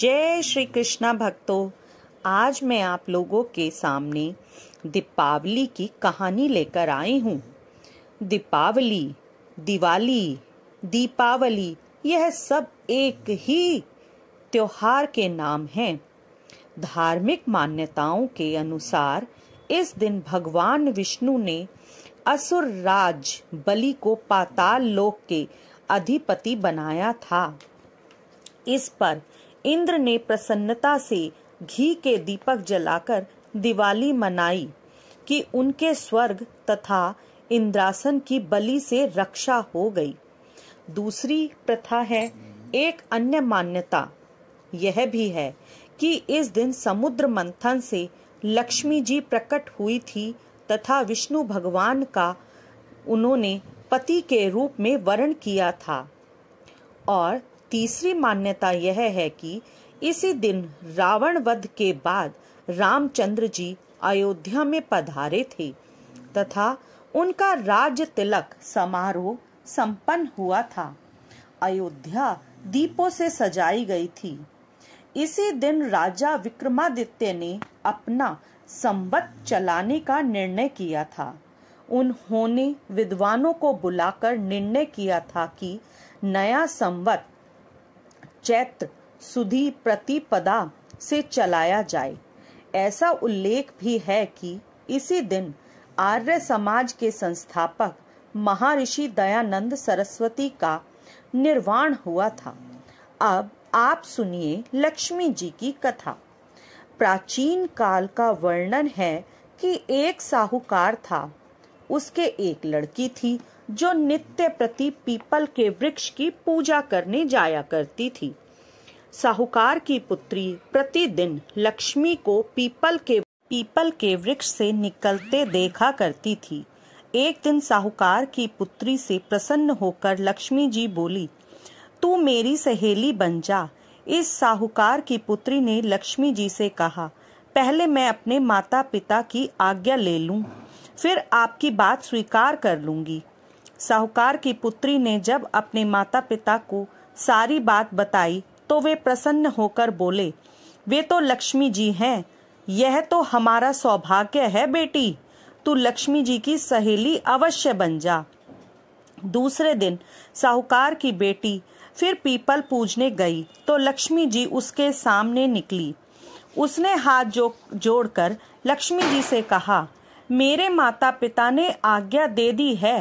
जय श्री कृष्णा भक्तों आज मैं आप लोगों के सामने दीपावली की कहानी लेकर आई हूँ दीपावली दिवाली दीपावली यह सब एक ही त्योहार के नाम हैं धार्मिक मान्यताओं के अनुसार इस दिन भगवान विष्णु ने असुर राज बलि को पाताल लोक के अधिपति बनाया था इस पर इंद्र ने प्रसन्नता से घी के दीपक जलाकर दिवाली मनाई कि उनके स्वर्ग तथा इंद्रासन की बलि से रक्षा हो गई दूसरी प्रथा है एक अन्य मान्यता यह भी है कि इस दिन समुद्र मंथन से लक्ष्मी जी प्रकट हुई थी तथा विष्णु भगवान का उन्होंने पति के रूप में वर्ण किया था और तीसरी मान्यता यह है कि इसी दिन रावण वध के बाद रामचंद्र जी अयोध्या में पधारे थे तथा उनका राज तिलक समारोह संपन्न हुआ था अयोध्या दीपों से सजाई गई थी इसी दिन राजा विक्रमादित्य ने अपना संबत चलाने का निर्णय किया था उन्होंने विद्वानों को बुलाकर निर्णय किया था कि नया संवत चैत्र सुधी प्रतिपदा से चलाया जाए ऐसा उल्लेख भी है कि इसी दिन आर्य समाज के संस्थापक महर्षि दयानंद सरस्वती का निर्वाण हुआ था अब आप सुनिए लक्ष्मी जी की कथा प्राचीन काल का वर्णन है कि एक साहूकार था उसके एक लड़की थी जो नित्य प्रति पीपल के वृक्ष की पूजा करने जाया करती थी साहूकार की पुत्री प्रतिदिन लक्ष्मी को पीपल के पीपल के वृक्ष से निकलते देखा करती थी एक दिन साहूकार की पुत्री से प्रसन्न होकर लक्ष्मी जी बोली तू मेरी सहेली बन जा इस साहूकार की पुत्री ने लक्ष्मी जी से कहा पहले मैं अपने माता पिता की आज्ञा ले लूं, फिर आपकी बात स्वीकार कर लूंगी साहूकार की पुत्री ने जब अपने माता पिता को सारी बात बताई तो वे प्रसन्न होकर बोले वे तो लक्ष्मी जी हैं यह तो हमारा सौभाग्य है बेटी तू लक्ष्मी जी की सहेली अवश्य बन जा दूसरे दिन साहूकार की बेटी फिर पीपल पूजने गई तो लक्ष्मी जी उसके सामने निकली उसने हाथ जो जोड़कर लक्ष्मी जी से कहा मेरे माता पिता ने आज्ञा दे दी है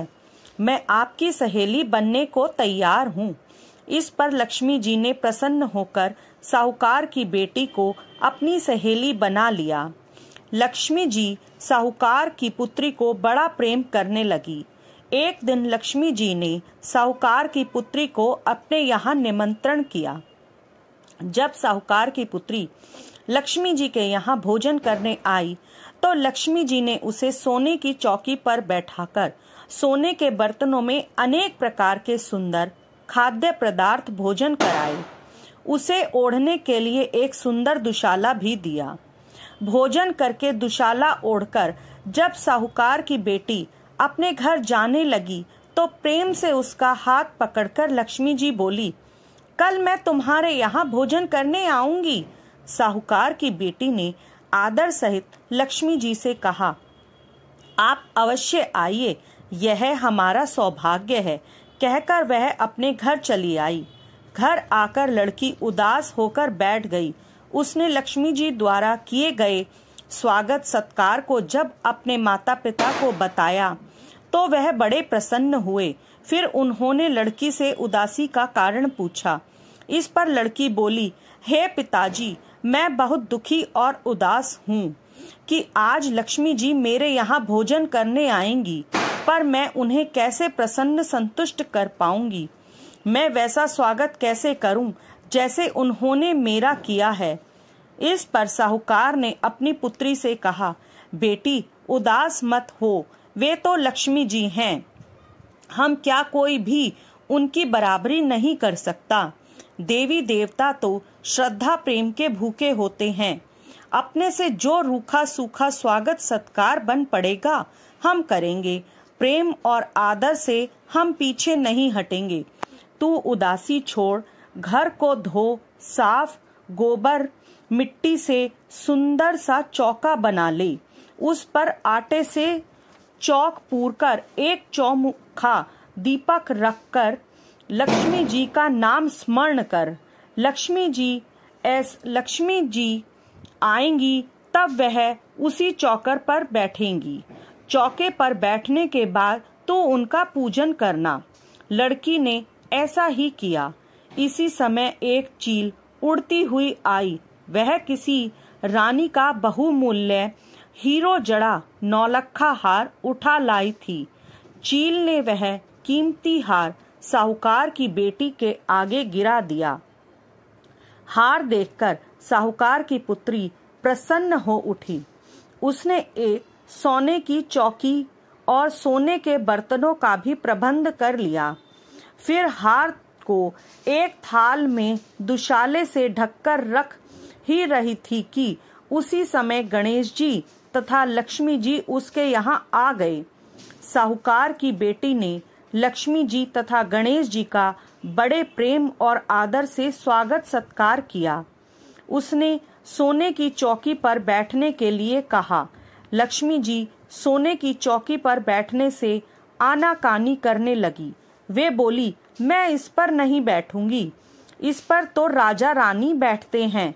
मैं आपकी सहेली बनने को तैयार हूँ इस पर लक्ष्मी जी ने प्रसन्न होकर साहूकार की बेटी को अपनी सहेली बना लिया लक्ष्मी जी साहूकार की पुत्री को बड़ा प्रेम करने लगी एक दिन लक्ष्मी जी ने साहूकार की पुत्री को अपने यहाँ निमंत्रण किया जब साहूकार की पुत्री लक्ष्मी जी के यहाँ भोजन करने आई तो लक्ष्मी जी ने उसे सोने की चौकी पर बैठाकर सोने के बर्तनों में अनेक प्रकार के सुंदर खाद्य पदार्थ भोजन कराए उसे ओढ़ने के लिए एक सुंदर दुशाला भी दिया भोजन करके दुशाला ओढ़कर जब साहूकार की बेटी अपने घर जाने लगी तो प्रेम से उसका हाथ पकड़कर लक्ष्मी जी बोली कल मैं तुम्हारे यहाँ भोजन करने आऊंगी साहूकार की बेटी ने आदर सहित लक्ष्मी जी से कहा आप अवश्य आइए यह हमारा सौभाग्य है कहकर वह अपने घर चली आई घर आकर लड़की उदास होकर बैठ गई उसने लक्ष्मी जी द्वारा किए गए स्वागत सत्कार को जब अपने माता पिता को बताया तो वह बड़े प्रसन्न हुए फिर उन्होंने लड़की से उदासी का कारण पूछा इस पर लड़की बोली हे पिताजी मैं बहुत दुखी और उदास हूँ कि आज लक्ष्मी जी मेरे यहाँ भोजन करने आएंगी पर मैं उन्हें कैसे प्रसन्न संतुष्ट कर पाऊंगी मैं वैसा स्वागत कैसे करूं जैसे उन्होंने मेरा किया है इस पर साहूकार ने अपनी पुत्री से कहा बेटी उदास मत हो वे तो लक्ष्मी जी हैं हम क्या कोई भी उनकी बराबरी नहीं कर सकता देवी देवता तो श्रद्धा प्रेम के भूखे होते हैं अपने से जो रूखा सूखा स्वागत सत्कार बन पड़ेगा हम करेंगे प्रेम और आदर से हम पीछे नहीं हटेंगे तू उदासी छोड़ घर को धो साफ गोबर मिट्टी से सुंदर सा चौका बना ले उस पर आटे से चौक पूर कर एक चौमुखा दीपक रख कर लक्ष्मी जी का नाम स्मरण कर लक्ष्मी जी एस लक्ष्मी जी आएंगी तब वह उसी चौकर पर बैठेंगी चौके पर बैठने के बाद तो उनका पूजन करना लड़की ने ऐसा ही किया इसी समय एक चील उड़ती हुई आई वह किसी रानी का बहुमूल्य हीरो जड़ा नौलखा हार उठा लाई थी चील ने वह कीमती हार साहूकार की बेटी के आगे गिरा दिया हार देखकर साहूकार की पुत्री प्रसन्न हो उठी उसने एक सोने की चौकी और सोने के बर्तनों का भी प्रबंध कर लिया फिर हार को एक थाल में दुशाले से ढककर रख ही रही थी कि उसी समय गणेश जी तथा लक्ष्मी जी उसके यहाँ आ गए साहूकार की बेटी ने लक्ष्मी जी तथा गणेश जी का बड़े प्रेम और आदर से स्वागत सत्कार किया उसने सोने की चौकी पर बैठने के लिए कहा लक्ष्मी जी सोने की चौकी पर बैठने से आनाकानी करने लगी वे बोली मैं इस पर नहीं बैठूंगी इस पर तो राजा रानी बैठते हैं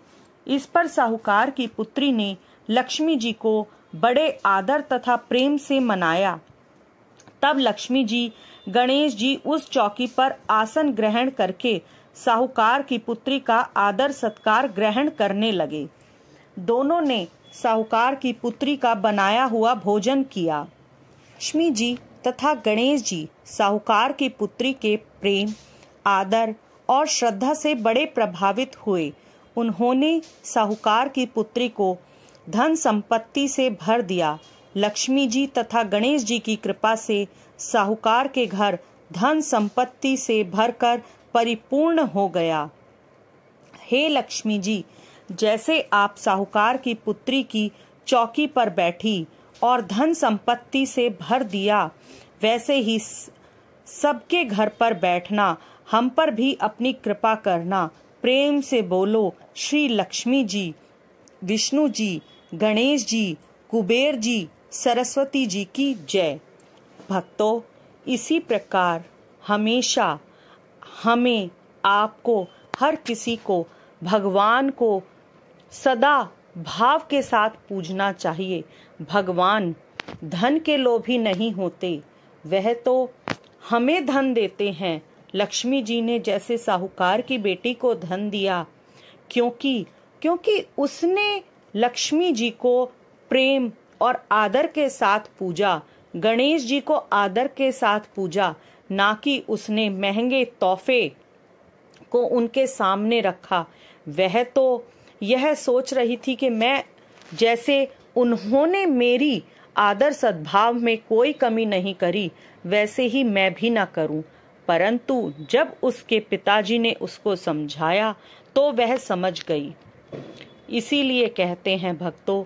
इस पर साहूकार की पुत्री ने लक्ष्मी जी को बड़े आदर तथा प्रेम से मनाया तब लक्ष्मी जी गणेश जी उस चौकी पर आसन ग्रहण करके साहूकार की पुत्री का आदर सत्कार ग्रहण करने लगे दोनों ने साहूकार की पुत्री का बनाया हुआ भोजन किया लक्ष्मी जी तथा गणेश जी साहूकार की पुत्री के प्रेम आदर और श्रद्धा से बड़े प्रभावित हुए उन्होंने साहूकार की पुत्री को धन संपत्ति से भर दिया लक्ष्मी जी तथा गणेश जी की कृपा से साहूकार के घर धन संपत्ति से भरकर परिपूर्ण हो गया हे लक्ष्मी जी जैसे आप साहूकार की पुत्री की चौकी पर बैठी और धन संपत्ति से भर दिया वैसे ही सबके घर पर बैठना हम पर भी अपनी कृपा करना प्रेम से बोलो श्री लक्ष्मी जी विष्णु जी गणेश जी कुबेर जी सरस्वती जी की जय भक्तों इसी प्रकार हमेशा हमें आपको हर किसी को भगवान को सदा भाव के साथ पूजना चाहिए भगवान धन के लोभी नहीं होते वह तो हमें धन देते हैं लक्ष्मी जी ने जैसे साहूकार की बेटी को धन दिया क्योंकि क्योंकि उसने लक्ष्मी जी को प्रेम और आदर के साथ पूजा गणेश जी को आदर के साथ पूजा ना कि उसने महंगे तोहफे को उनके सामने रखा वह तो यह सोच रही थी कि मैं जैसे उन्होंने मेरी आदर सद्भाव में कोई कमी नहीं करी वैसे ही मैं भी ना करूं परंतु जब उसके पिताजी ने उसको समझाया तो वह समझ गई इसीलिए कहते हैं भक्तों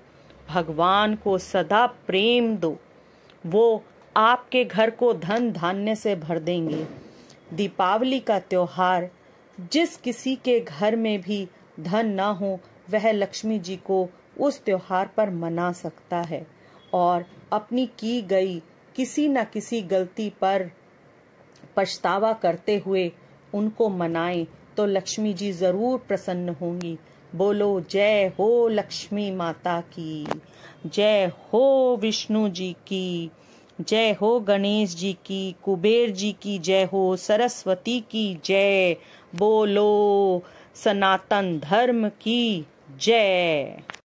भगवान को सदा प्रेम दो वो आपके घर को धन धान्य से भर देंगे दीपावली का त्योहार जिस किसी के घर में भी धन ना हो वह लक्ष्मी जी को उस त्योहार पर मना सकता है और अपनी की गई किसी न किसी गलती पर पछतावा करते हुए उनको मनाए तो लक्ष्मी जी जरूर प्रसन्न होंगी बोलो जय हो लक्ष्मी माता की जय हो विष्णु जी की जय हो गणेश जी की कुबेर जी की जय हो सरस्वती की जय बोलो सनातन धर्म की जय